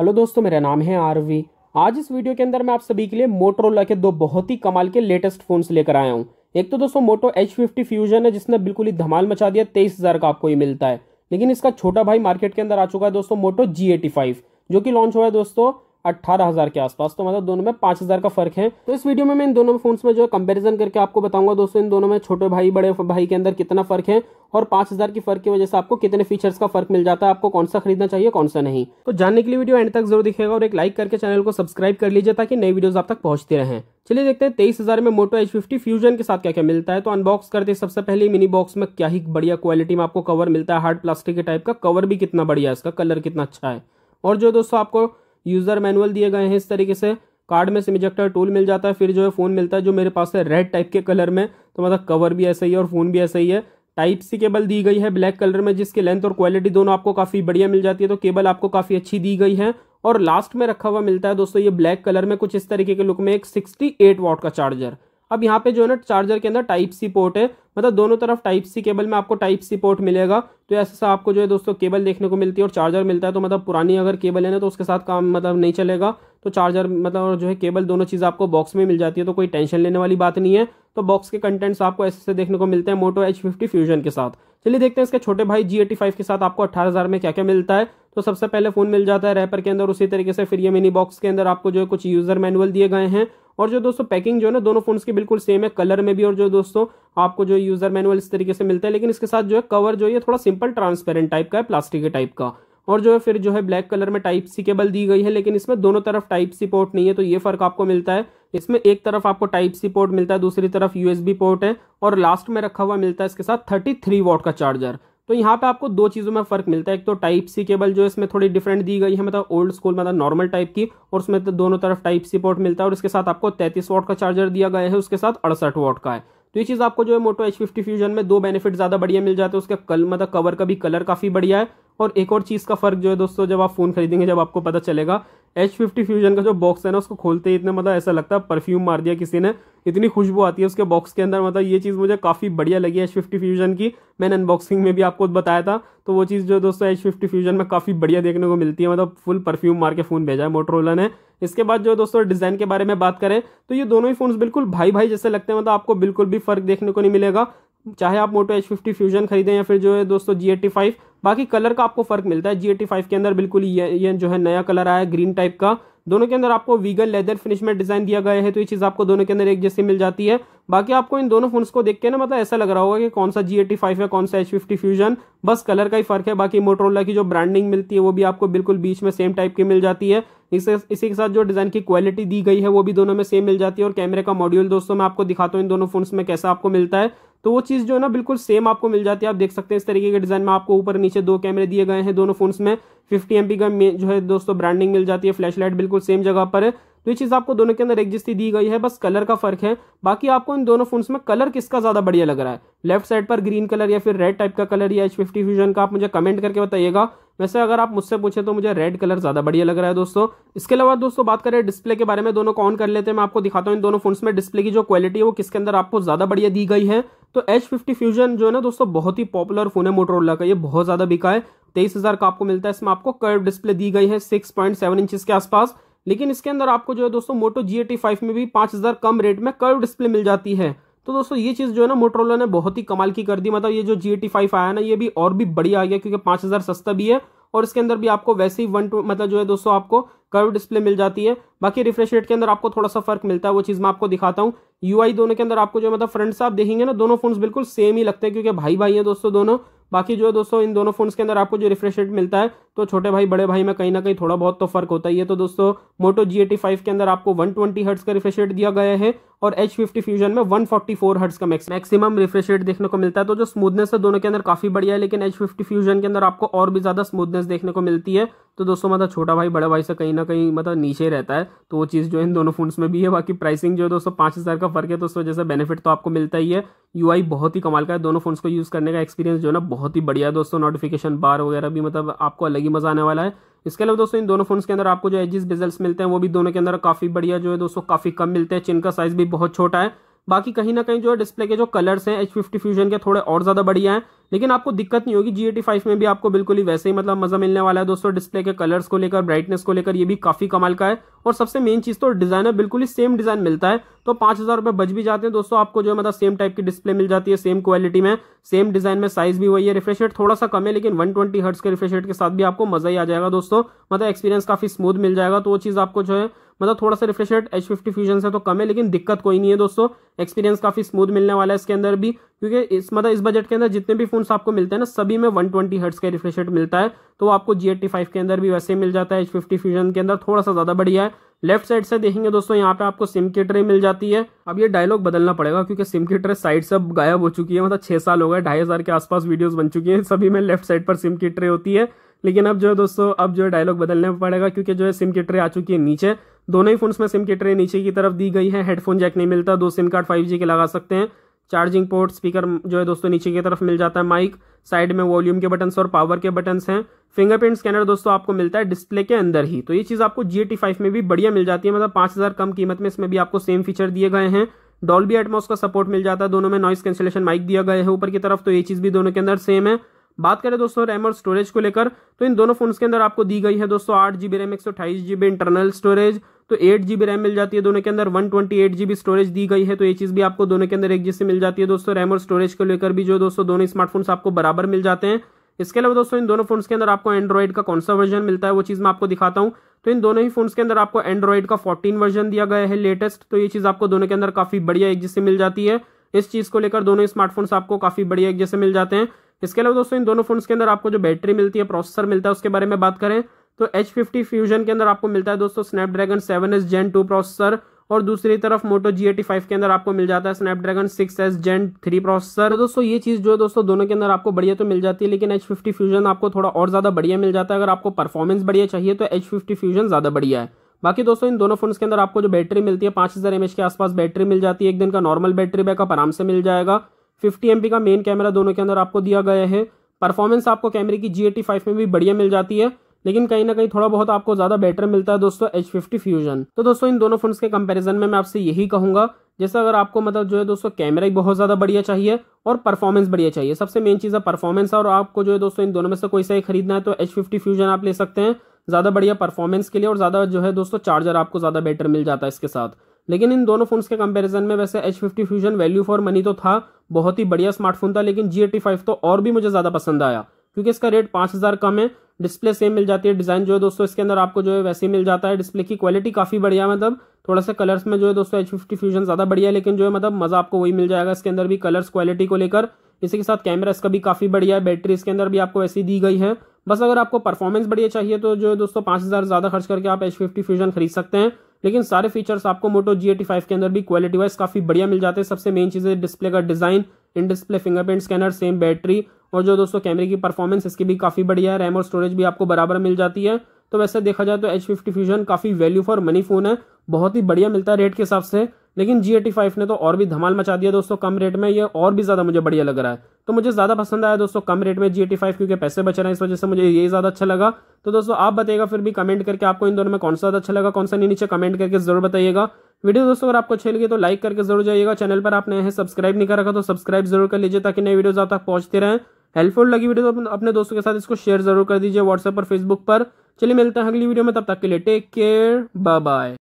hello दोस्तों मेरा नाम है आरवी आज इस वीडियो के अंदर मैं आप सभी के लिए मोटरोला के दो बहुत ही कमाल के लेटेस्ट फोन्स लेकर आया हूँ एक तो दोस्तों मोटो एच फिफ्टी फ्यूजन है जिसने बिल्कुल ही धमाल मचा दिया तेईस हज़ार का आपको ये मिलता है लेकिन इसका छोटा भाई मार्केट के अंदर आ चुका है दोस्तों मोटो जी एटी फाइव जो कि लॉन्च हुआ है दोस्तों अट्ठारह हज़ार के आसपास तो मतलब दोनों में पांच हज़ार का फर्क है तो इस वीडियो में मैं इन दोनों फोन्स में जो है करके आपको बताऊंगा दोस्तों इन दोनों में छोटे भाई बड़े भाई के अंदर कितना फर्क है और पांच हज़ार की फर्क की वजह से आपको कितने फीचर्स का फर्क मिल जाता है आपको कौन सा खरीदना चाहिए कौन सा नहीं तो जानने के लिए वीडियो एंड तक जरूर दिखेगा और एक लाइक करके चैनल को सब्सक्राइब कर लीजिए ताकि नई वीडियोज आप तक पहुंचते रहे चलिए देखते हैं तेईस हजार में मोटो एच फिफ्टी फ्यूजन के साथ क्या क्या मिलता है तो अनबॉक्स करते सबसे पहले मिनी बॉक्स में क्या ही बढ़िया क्वालिटी में आपको कवर मिलता है हार्ड प्लास्टिक के टाइप का कवर भी कितना बढ़िया है इसका कलर कितना अच्छा है और जो दोस्तों आपको यूज़र मैनुअल दिए गए हैं इस तरीके से कार्ड में सिम इजेक्टर टूल मिल जाता है फिर जो है फ़ोन मिलता है जो मेरे पास है रेड टाइप के कलर में तो मतलब कवर भी ऐसा ही है और फ़ोन भी ऐसा ही है टाइप सी केबल दी गई है ब्लैक कलर में जिसकी लेंथ और क्वालिटी दोनों आपको काफ़ी बढ़िया मिल जाती है तो केबल आपको काफ़ी अच्छी दी गई है और लास्ट में रखा हुआ मिलता है दोस्तों ये ब्लैक कलर में कुछ इस तरीके के लुक में एक सिक्सटी एट का चार्जर अब यहाँ पे जो है ना चार्जर के अंदर टाइप सी पोर्ट है मतलब दोनों तरफ टाइप सी केबल में आपको टाइप सी पोर्ट मिलेगा तो ऐसे से आपको जो है दोस्तों केबल देखने को मिलती है और चार्जर मिलता है तो मतलब पुरानी अगर केबल है ना तो उसके साथ काम मतलब नहीं चलेगा तो चार्जर मतलब जो है केबल दोनों चीज़ आपको बॉक्स में मिल जाती है तो कोई टेंशन लेने वाली बात नहीं है तो बॉक्स के कंटेंट्स आपको ऐसे से देखने को मिलते हैं मोटो एच फिफ्टी फ्यूजन के साथ चलिए देखते हैं इसके छोटे भाई जी एटी फाइव के साथ आपको अट्ठारह हज़ार में क्या क्या मिलता है तो सबसे पहले फ़ोन मिल जाता है रैपर के अंदर उसी तरीके से फिर ये मिनी बॉक्स के अंदर आपको जो है कुछ यूज़र मैनुअल दिए गए हैं और जो दोस्तों पैकिंग जो है ना दोनों फोन्स की बिल्कुल सेम है कलर में भी और जो दोस्तों आपको जो यूजर मैनुअल इस तरीके से मिलता है लेकिन इसके साथ जो है कवर जो है थोड़ा सिंपल ट्रांसपेरेंट टाइप का है प्लास्टिक के टाइप का और जो है फिर जो है ब्लैक कलर में टाइप सी केबल दी गई है लेकिन इसमें दोनों तरफ टाइप सी पोर्ट नहीं है तो ये फर्क आपको मिलता है इसमें एक तरफ आपको टाइप सी पोर्ट मिलता है दूसरी तरफ यूएसबी पोर्ट है और लास्ट में रखा हुआ मिलता है इसके साथ थर्टी थ्री वॉट का चार्जर तो यहाँ पे आपको दो चीज़ों में फ़र्क मिलता है एक तो टाइप सी केबल जो इसमें थोड़ी डिफरेंट दी गई है मतलब ओल्ड स्कूल मतलब नॉर्मल टाइप की और उसमें तो दोनों तरफ टाइप सी पोर्ट मिलता है और इसके साथ आपको तैतीस वॉट का चार्जर दिया गया है उसके साथ अड़सठ वॉट का है तो ये चीज़ आपको जो है मोटो एच फिफ्टी फ्यूजन में दो बेनिफिट ज़्यादा बढ़िया मिल जाते हैं उसके कल मतलब कवर का भी कलर काफ़ी बढ़िया है और एक और चीज़ का फ़र्क जो है दोस्तों जब आप फ़ोन खरीदेंगे जब आपको पता चलेगा एच फिफ्टी फ्यूजन का जो बॉक्स है ना उसको खोलते ही इतने मतलब ऐसा लगता है परफ्यूम मार दिया किसी ने इतनी खुशबू आती है उसके बॉक्स के अंदर मतलब ये चीज़ मुझे काफ़ी बढ़िया लगी एच फिफ्टी फ्यूजन की मैंने अनबॉक्सिंग में भी आपको बताया था तो वो चीज़ जो दोस्तों एच फिफ्टी फ्यूजन में काफ़ी बढ़िया देखने को मिलती है मतलब फुल परफ्यूम मार के फ़ोन भेजा है मोटरोला ने इसके बाद जो दोस्तों डिज़ाइन के बारे में बात करें तो ये दोनों ही फोन बिल्कुल भाई भाई जैसे लगते हैं मतलब आपको बिल्कुल भी फर्क देखने को नहीं मिलेगा चाहे आप मोटो एच फिफ्टी फ्यूजन खरीदें या फिर जो है दोस्तों जी एट्टी फाइव बाकी कलर का आपको फर्क मिलता है जी एटी फाइव के अंदर बिल्कुल ये ये जो है नया कलर आया ग्रीन टाइप का दोनों के अंदर आपको वीगन लेदर फिनिश में डिजाइन दिया गया है तो ये चीज आपको दोनों के अंदर एक जैसी मिल जाती है बाकी आपको इन दोनों फोन को देख के ना मतलब ऐसा लग रहा होगा कि कौन सा जी एटी फाइव है कौन सा एच फिफ्टी फ्यूजन बस कलर का ही फर्क है बाकी मोटरोला की जो ब्रांडिंग मिलती है वो भी आपको बिल्कुल बीच में सेम टाइप की मिल जाती है इसे इसी के साथ जो डिजाइन की क्वालिटी दी गई है वो भी दोनों में सेम मिल जाती है और कैमरे का मॉड्यूल दोस्तों मैं आपको दिखाता हूँ इन दोनों फोन में कैसा आपको मिलता है तो वो चीज़ जो है ना बिल्कुल सेम आपको मिल जाती है आप देख सकते हैं इस तरीके के डिज़ाइन में आपको ऊपर नीचे दो कैमरे दिए गए हैं दोनों फोन्स में फिफ्टी एम का जो है दोस्तों ब्रांडिंग मिल जाती है फ्लैश लाइट बिल्कुल सेम जगह पर है तो ये चीज़ आपको दोनों के अंदर एक जैसी दी गई है बस कलर का फर्क है बाकी आपको इन दोनों फोन्स में कलर किसका ज़्यादा बढ़िया लग रहा है लेफ्ट साइड पर ग्रीन कलर या फिर रेड टाइप का कलर या एच फिफ्टी फ्यूजन का आप मुझे कमेंट करके बताइएगा वैसे अगर आप मुझसे पूछे तो मुझे रेड कलर ज़्यादा बढ़िया लग रहा है दोस्तों इसके अलावा दोस्तों बात करें डिस्प्ले के बारे में दोनों को ऑन कर लेते हैं मैं आपको दिखाता हूँ इन दोनों फोन्स में डिस्प्ले की जो क्वालिटी है वो किसके अंदर आपको ज़्यादा बढ़िया दी गई है तो एच फिफ्टी फ्यूजन जो है ना दोस्तों बहुत ही पॉपुलर फोन है मोटरोला का ये बहुत ज़्यादा बिका है तेईस हज़ार का आपको मिलता है इसमें आपको कर्व डिस्प्ले दी गई है सिक्स पॉइंट सेवन इंचज के आसपास लेकिन इसके अंदर आपको जो है दोस्तों मोटो जी एटी फाइव में भी पांच हज़ार कम रेट में कर्व डिस्प्ले मिल जाती है तो दोस्तों ये चीज़ जो है ना मोटरोला ने बहुत ही कमाल की कर दी मतलब ये जो जी एटी फाइव आया ना ये भी और भी बढ़िया आ गया क्योंकि पांच हज़ार सस्ता भी है और इसके अंदर भी आपको वैसे ही वन टू मतलब जो है दोस्तों आपको कर्व डिस्प्ले मिल जाती है बाकी रिफ्रेश रेट के अंदर आपको थोड़ा सा फर्क मिलता है वो चीज़ मैं आपको दिखाता हूँ यूआई दोनों के अंदर आपको जो मतलब फ्रंट से आप देखेंगे ना दोनों फोन्स बिल्कुल सेम ही लगते हैं क्योंकि भाई भाई हैं दोस्तों दोनों बाकी जो है दोस्तों इन दोनों फोन्स के अंदर आपको जो रिफ्रेश रेट मिलता है तो छोटे भाई बड़े भाई में कहीं ना कहीं थोड़ा बहुत तो फर्क होता ही है तो दोस्तों मोटो जी एटी फाइव के अंदर आपको वन ट्वेंटी हर्ट्स का रिफ्रेश रेट दिया गया है और एच फिफ्टी फ्यूजन में वन फोर्टी फोर हर्ट्स का मैक्सिमम रिफ्रेश रेट देखने को मिलता है तो जो स्मूथनेस है दोनों के अंदर काफी बढ़िया है लेकिन एच फिफ्टी फ्यूजन के अंदर आपको और भी ज्यादा स्मूथनेस देखने को मिलती है तो दोस्तों मतलब छोटा भाई बड़ा भाई से कहीं ना कहीं मतलब नीचे रहता है तो वो चीज़ जो इन दोनों फोन्स में भी है बाकी प्राइसिंग जो है दोस्तों पाँच हज़ार का फर्क है तो उस वजह से बेनिफिट तो आपको मिलता ही है यूआई बहुत ही कमाल का है दोनों फोन्स को यूज़ करने का एक्सपीरियंस जो है ना बहुत ही बढ़िया है दोस्तों नोटिफिकेशन बार वगैरह भी मतलब आपको अलग ही मज़ा आने वाला है इसके अलावा दोस्तों इन दोनों फोन्स के अंदर आपको जो एजिस बेजल्स मिलते हैं वो भी दोनों के अंदर काफ़ी बढ़िया जो है दोस्तों काफ़ी कम मिलते हैं चिन का साइज भी बहुत छोटा है बाकी कहीं ना कहीं जो है डिस्प्ले के जो कलर्स हैं एच फिफ्टी फ्यूजन के थोड़े और ज़्यादा बढ़िया हैं लेकिन आपको दिक्कत नहीं होगी जी एटी फाइव में भी आपको बिल्कुल ही वैसे ही मतलब मज़ा मिलने वाला है दोस्तों डिस्प्ले के कलर्स को लेकर ब्राइटनेस को लेकर ये भी काफ़ी कमाल का है और सबसे मेन चीज़ तो डिजाइनर बिल्कुल ही सेम डिज़ाइन मिलता है तो पांच हज़ार रुपये बच भी जाते हैं दोस्तों आपको जो है मतलब सेम टाइप की डिस्प्ले मिल जाती है सेम क्वालिटी में सेम डिज़ाइन में साइज़ भी वही है रिफ्रेश रेट थोड़ा सा कम है लेकिन वन ट्वेंटी हर्ट्स के रिफ्रेश रेट के साथ भी आपको मज़ा ही आ जाएगा दोस्तों मतलब एक्सपीरियंस काफ़ी स्मूथ मिल जाएगा तो वो चीज़ आपको जो है मतलब थोड़ा सा refresh rate H fifty fusion से तो कम है लेकिन दिक्कत कोई नहीं है दोस्तों एक्सपीरियंस काफी स्मूथ मिलने वाला है इसके अंदर भी क्योंकि इस मतलब इस बजट के अंदर जितने भी फोन आपको मिलते हैं ना सभी में वन ट्वेंटी हर्ट्स का रिफ्रेश रेट मिलता है तो आपको जी एट्टी फाइव के अंदर भी वैसे मिल जाता है एच फिफ्टी फ्यूजन के अंदर थोड़ा सा ज्यादा बढ़िया है लेफ्ट साइड से देखेंगे दोस्तों यहाँ पे आपको सिम की ट्रे मिल जाती है अब ये डायलॉग बदलना पड़ेगा क्योंकि सिम की ट्रे साइड से गायब हो चुकी है मतलब छह साल हो गए ढाई हजार के आसपास वीडियोस बन चुकी हैं सभी में लेफ्ट साइड पर सिम की ट्रे होती है लेकिन अब जो है दोस्तों अब जो है डायलॉग बदलना पड़ेगा क्योंकि जो है सिम की ट्रे आ चुकी है नीचे दोनों ही फोन्स में सिम की ट्रे नीचे की तरफ दी गई है हेडफोन जैक नहीं मिलता दो सिम कार्ड फाइव के लगा सकते हैं चार्जिंग पोर्ट स्पीकर जो है दोस्तों नीचे की तरफ मिल जाता है माइक साइड में वॉल्यूम के बटन्स और पावर के बटन्स हैं फिंगरप्रिंट स्कैनर दोस्तों आपको मिलता है डिस्प्ले के अंदर ही तो ये चीज़ आपको जी एटी फाइव में भी बढ़िया मिल जाती है मतलब पाँच हज़ार कम कीमत में इसमें भी आपको सेम फीचर दिए गए हैं डॉल्बी एटमोस का सपोर्ट मिल जाता है दोनों में नॉइस कैंसिलेशन माइक दिया गया है ऊपर की तरफ तो ये चीज़ भी दोनों के अंदर सेम है बात करें दोस्तों रैम और स्टोरेज को लेकर तो इन दोनों फोन्स के अंदर आपको दी गई है दोस्तों आठ जीबी रैम एक सौ अट्ठाईस जीबी इंटरनल स्टोरेज तो एट जीबी रैम मिल जाती है दोनों के अंदर one twenty eight B storage दी गई है तो ये चीज़ भी आपको दोनों के अंदर एक जैसी मिल जाती है दोस्तों रैम और स्टोरेज को लेकर भी जो दोस्तों दोनों स्मार्टफोन आपको बराबर मिल जाते हैं इसके अलावा दोस्तों इन दोनों फोन के अंदर आपको एंड्रॉइड का कौन सा वर्जन मिलता है वो चीज़ मैं आपको दिखाता हूँ तो इन दोनों ही फोन के अंदर आपको एंड्रॉइड का फोर्टीन वर्जन दिया गया है लेटेस्ट तो ये चीज़ आपको दोनों के अंदर काफ़ी बढ़िया एक जैसे मिल जाती है इस चीज़ को लेकर दोनों स्मार्टफोन आपको काफ़ी बढ़िया एक जैसे मिल जाते हैं इसके अलावा दोस्तों इन दोनों फोन के अंदर आपको जो बैटरी मिलती है प्रोसेसर मिलता है उसके बारे में बात करें तो एच फिफ्टी फ्यूजन के अंदर आपको मिलता है दोस्तों Snapdragon seven S Gen two processor और दूसरी तरफ मोटो जी एटी फाइव के अंदर आपको मिल जाता है Snapdragon six S Gen three processor तो दोस्तों ये चीज़ जो है दोस्तों दोनों के अंदर आपको बढ़िया तो मिल जाती है लेकिन एच फिफ्टी फ्यूजन आपको थोड़ा और ज़्यादा बढ़िया मिल जाता है अगर आपको परफॉर्मेंस बढ़िया चाहिए तो एच फिफ्टी फ्यूजन ज़्यादा बढ़िया है बाकी दोस्तों इन दोनों फोन के अंदर आपको जो बैटरी मिलती है पांच हज़ार एमएच के आसपास बैटरी मिल जाती है एक दिन का नॉर्मल बैटरी बैकअप आराम से मिल जाएगा फिफ्टी एमपी का मेन कैमरा दोनों के अंदर आपको दिया गया है परफॉर्मेंस आपको कैमरे की जी एटी फाइव में भी बढ़िया मिल जाती है लेकिन कहीं ना कहीं थोड़ा बहुत आपको ज्यादा बेटर मिलता है दोस्तों एच फिफ्टी फ्यूजन तो दोस्तों इन दोनों फोन के कंपेरिजन में मैं आपसे यही कहूंगा जैसे अगर आपको मतलब जो है दोस्तों कैमरा ही बहुत ज़्यादा बढ़िया चाहिए और परफॉर्मेंस बढ़िया चाहिए सबसे मेन चीज़ है परफॉर्मेंस और आपको जो है दोस्तों इन दोनों में से कोई सा ही खरीदना है तो एच फिफ्टी फ्यूजन आप ले सकते हैं ज़्यादा बढ़िया परफॉर्मेंस के लिए और ज़्यादा जो है दोस्तों चार्जर आपको ज़्यादा बेटर मिल जाता है इसके साथ लेकिन इन दोनों फोन्स के कंपैरिजन में वैसे H fifty fusion value for money तो था बहुत ही बढ़िया स्मार्टफोन था लेकिन जी एटी फाइव तो और भी मुझे ज़्यादा पसंद आया क्योंकि इसका रेट पांच हज़ार कम है डिस्प्ले सेम मिल जाती है डिज़ाइन जो है दोस्तों इसके अंदर आपको जो है वैसे ही मिल जाता है डिस्प्ले की क्वालिटी काफ़ी बढ़िया मतलब थोड़ा सा कलर्स में जो है दोस्तों एच फिफ्टी फ्यूजन ज़्यादा बढ़िया है लेकिन जो है मतलब मज़ा आपको वही मिल जाएगा इसके अंदर भी कलर्स क्वालिटी को लेकर इसी के साथ कैमरा इसका भी काफ़ी बढ़िया है बैटरी इसके अंदर भी आपको वैसी दी गई है बस अगर आपको परफॉर्मेंस बढ़िया चाहिए तो जो है दोस्तों पांच हज़ार ज़्यादा खर्च करके आप एच फिफ्टी फ्यूजन खरीद सकते हैं लेकिन सारे फीचर्स आपको मोटो जी एटी फाइव के अंदर भी क्वालिटी वाइज काफ़ी बढ़िया मिल जाते हैं सबसे मेन चीज है डिस्प्ले का design in display fingerprint scanner same battery और जो दोस्तों कैमरे की परफॉर्मेंस इसकी भी काफ़ी बढ़िया है रैम और स्टोरेज भी आपको बराबर मिल जाती है तो वैसे देखा जाए तो एच फिफ्टी फ्यूजन काफ़ी वैल्यू फॉर मनी फ़ोन है बहुत ही बढ़िया मिलता है रेट के हिसाब से लेकिन जी एटी फाइव ने तो और भी धमाल मचा दिया दोस्तों कम रेट में ये और भी ज़्यादा मुझे बढ़िया लग रहा है तो मुझे ज़्यादा पसंद आया दोस्तों कम रेट में जी एटी फाइव क्योंकि पैसे बच रहे हैं इस वजह से मुझे ये ज़्यादा अच्छा लगा तो दोस्तों आप बताइएगा फिर भी कमेंट करके आपको इन दोनों में कौन सा ज़्यादा अच्छा लगा कौन सा नहीं नीचे कमेंट करके जरूर बताइएगा वीडियो दोस्तों अगर आपको अच्छी लगी तो लाइक करके जरूर जाइएगा चैनल पर आप नए हैं सब्सक्राइब नहीं कर रखा तो सब्सक्राइब जरूर कर लीजिए ताकि नए वीडियोज आप तक पहुंचते रहें हेल्पफुल लगी वीडियो तो अपने दोस्तों के साथ इसको शेयर जरूर कर दीजिए व्हाट्सएप पर फेसबुक पर चलिए मिलते हैं अगली वीडियो में तब तक के लिए टेक केयर बाय बाय